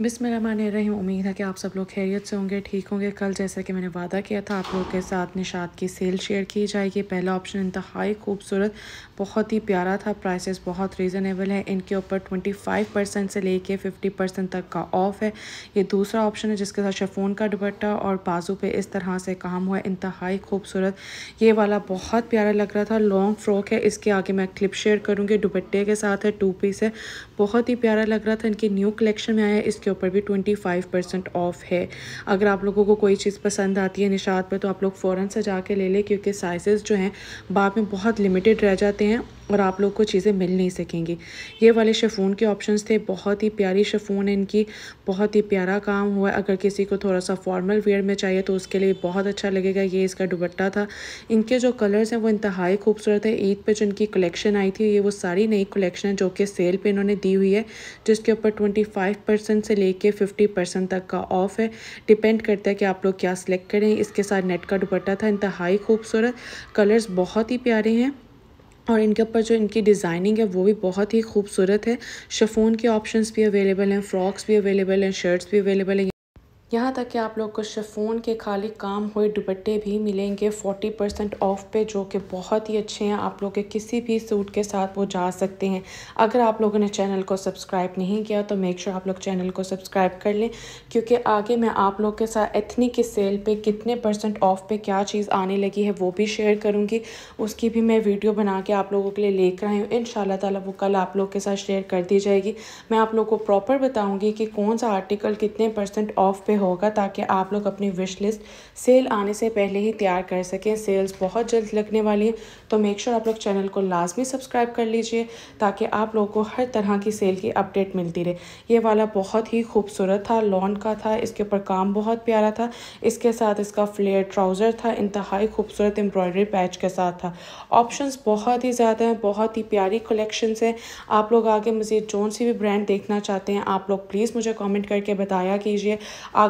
बिसमीम उम्मीद है कि आप सब लोग खैरियत से होंगे ठीक होंगे कल जैसा कि मैंने वादा किया था आप लोगों के साथ निशात की सेल शेयर की जाएगी पहला ऑप्शन इंतहाई खूबसूरत बहुत ही प्यारा था प्राइसेस बहुत रीज़नेबल है इनके ऊपर 25 परसेंट से लेके 50 परसेंट तक का ऑफ है ये दूसरा ऑप्शन है जिसके साथ शेफोन का दुपट्टा और बाजू पर इस तरह से काम हुआ इंतहाई खूबसूरत ये वाला बहुत प्यारा लग रहा था लॉन्ग फ्रॉक है इसके आगे मैं क्लिप शेयर करूँगी दुपट्टे के साथ है टू पीस है बहुत ही प्यारा लग रहा था इनकी न्यू कलेक्शन में आया इस इसके ऊपर भी ट्वेंटी फाइव परसेंट ऑफ है अगर आप लोगों को कोई चीज़ पसंद आती है निशात पर तो आप लोग फ़ौरन से जाके ले लें क्योंकि साइज़ जो हैं बाद में बहुत लिमिटेड रह जाते हैं और आप लोग को चीज़ें मिल नहीं सकेंगी ये वाले शेफ़ून के ऑप्शंस थे बहुत ही प्यारी शेफ़ून है इनकी बहुत ही प्यारा काम हुआ है अगर किसी को थोड़ा सा फॉर्मल वेयर में चाहिए तो उसके लिए बहुत अच्छा लगेगा ये इसका दुबट्टा था इनके जो कलर्स हैं वो इंतहाई खूबसूरत है ईद पर जो इनकी कलेक्शन आई थी ये वो सारी नई कलेक्शन है जो कि सेल पर इन्होंने दी हुई है जिसके ऊपर ट्वेंटी से लेके फिफ्टी तक का ऑफ है डिपेंड करता है कि आप लोग क्या सिलेक्ट करें इसके साथ नेट का दुबट्टा था इंतहाई खूबसूरत कलर्स बहुत ही प्यारे हैं और इनके ऊपर जो इनकी डिज़ाइनिंग है वो भी बहुत ही खूबसूरत है शफोन के ऑप्शंस भी अवेलेबल हैं फ्रॉक्स भी अवेलेबल हैं शर्ट्स भी अवेलेबल हैं यहाँ तक कि आप लोग को शेफोन के खाली काम हुए दुपट्टे भी मिलेंगे 40 परसेंट ऑफ पे जो कि बहुत ही अच्छे हैं आप लोग के किसी भी सूट के साथ वो जा सकते हैं अगर आप लोगों ने चैनल को सब्सक्राइब नहीं किया तो मेक श्योर आप लोग चैनल को सब्सक्राइब कर लें क्योंकि आगे मैं आप लोग के साथ एथनी के सेल पर कितने परसेंट ऑफ पे क्या चीज़ आने लगी है वो भी शेयर करूँगी उसकी भी मैं वीडियो बना के आप लोगों के लिए लेकर आई हूँ इन शाला वो कल आप लोग के साथ शेयर कर दी जाएगी मैं आप लोग को प्रॉपर बताऊँगी कि कौन सा आर्टिकल कितने परसेंट ऑफ पे होगा ताकि आप लोग अपनी विश लिस्ट सेल आने से पहले ही तैयार कर सकें सेल्स बहुत जल्द लगने वाली हैं तो मेक श्योर आप लोग चैनल को लाजमी सब्सक्राइब कर लीजिए ताकि आप लोगों को हर तरह की सेल की अपडेट मिलती रहे ये वाला बहुत ही खूबसूरत था लॉन का था इसके ऊपर काम बहुत प्यारा था इसके साथ इसका फ्लेयर ट्राउज़र था इंतहाई खूबसूरत एम्ब्रॉयडरी पैच के साथ था ऑप्शन बहुत ही ज़्यादा हैं बहुत ही प्यारी कलेक्शन है आप लोग आगे मुझे जौन सी भी ब्रांड देखना चाहते हैं आप लोग प्लीज़ मुझे कमेंट करके बताया कीजिए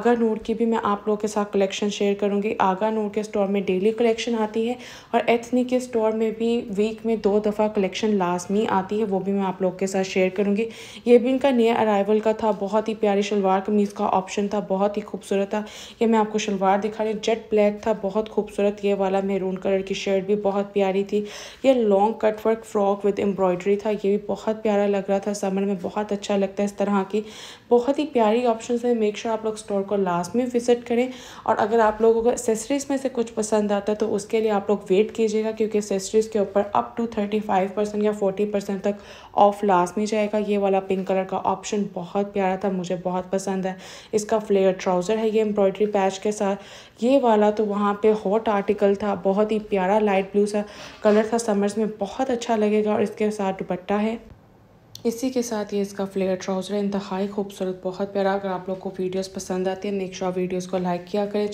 आगा नूर की भी मैं आप लोगों के साथ कलेक्शन शेयर करूँगी आगा नूर के स्टोर में डेली कलेक्शन आती है और एथनी के स्टोर में भी वीक में दो दफ़ा कलेक्शन लाजमी आती है वो भी मैं आप लोग के साथ शेयर करूंगी ये भी इनका नया अराइवल का था बहुत ही प्यारी शलवार कमीज़ का ऑप्शन था बहुत ही खूबसूरत था ये मैं आपको शलवार दिखा रही हूँ जेट ब्लैक था बहुत खूबसूरत ये वाला मेरून कलर की शर्ट भी बहुत प्यारी थी ये long cutwork frock with embroidery था ये भी बहुत प्यारा लग रहा था समर में बहुत अच्छा लगता है इस तरह की बहुत ही प्यारी ऑप्शन है मेक श्योर आप लोग स्टोर को को लास्ट में विज़िट करें और अगर आप लोगों को एसेसरीज़ में से कुछ पसंद आता है तो उसके लिए आप लोग वेट कीजिएगा क्योंकि एसेसरीज़ के ऊपर up to thirty five percent या फोर्टी परसेंट तक ऑफ लास्ट में जाएगा ये वाला पिंक कलर का ऑप्शन बहुत प्यारा था मुझे बहुत पसंद है इसका फ्लेयर ट्राउज़र है ये एम्ब्रॉयडरी पैच के साथ ये वाला तो वहाँ पर हॉट आर्टिकल था बहुत ही प्यारा लाइट ब्लू सा कलर था समर्स में बहुत अच्छा लगेगा और इसके साथ दुपट्टा है इसी के साथ ये इसका फ्लेयर ट्राउज़र इंतहाई खूबसूरत बहुत प्यारा अगर आप लोग को वीडियोस पसंद आती है मेक वीडियोस को लाइक किया करें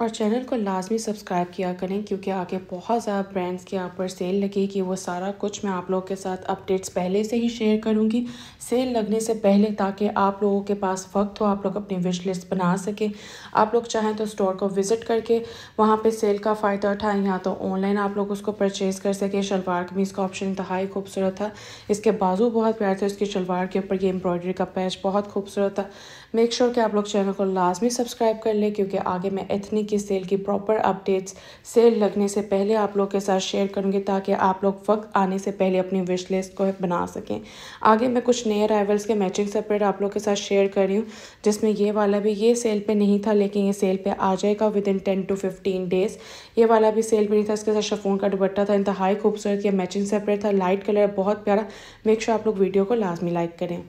और चैनल को लाजमी सब्सक्राइब किया करें क्योंकि आगे बहुत ज़्यादा ब्रांड्स के यहाँ पर सेल लगेगी वो सारा कुछ मैं आप लोगों के साथ अपडेट्स पहले से ही शेयर करूँगी सेल लगने से पहले ताकि आप लोगों के पास वक्त हो आप लोग अपनी विश लिस्ट बना सकें आप लोग चाहें तो स्टोर को विज़िट करके वहाँ पर सेल का फ़ायदा उठाएँ या तो ऑनलाइन आप लोग उसको परचेज़ कर सकें शलवार भी इसका ऑप्शन इंतहाई खूबसूरत था इसके बाजू बहुत प्यार थे उसकी शलवार के ऊपर ये एम्ब्रॉयडरी का पैच बहुत खूबसूरत था मेक श्योर कि आप लोग चैनल को लाजमी सब्सक्राइब कर लें क्योंकि आगे मैं इतनी की सेल की प्रॉपर अपडेट्स सेल लगने से पहले आप लोग के साथ शेयर करूँगी ताकि आप लोग वक्त आने से पहले अपनी विश लिस्ट को बना सकें आगे मैं कुछ नए अराइवल्स के मैचिंग सेपरेट आप लोग के साथ शेयर कर रही हूँ जिसमें ये वाला भी ये सेल पर नहीं था लेकिन ये सेल पर आ जाएगा within ten to fifteen days ये वाला भी सेल पर नहीं था इसके साथ शफून का दुबट्टा था इंतहाई खूबसूरत यह मैचिंग सेपरेट था लाइट कलर बहुत प्यारा मेक श्योर आप लोग वीडियो को लाजमी लाइक करें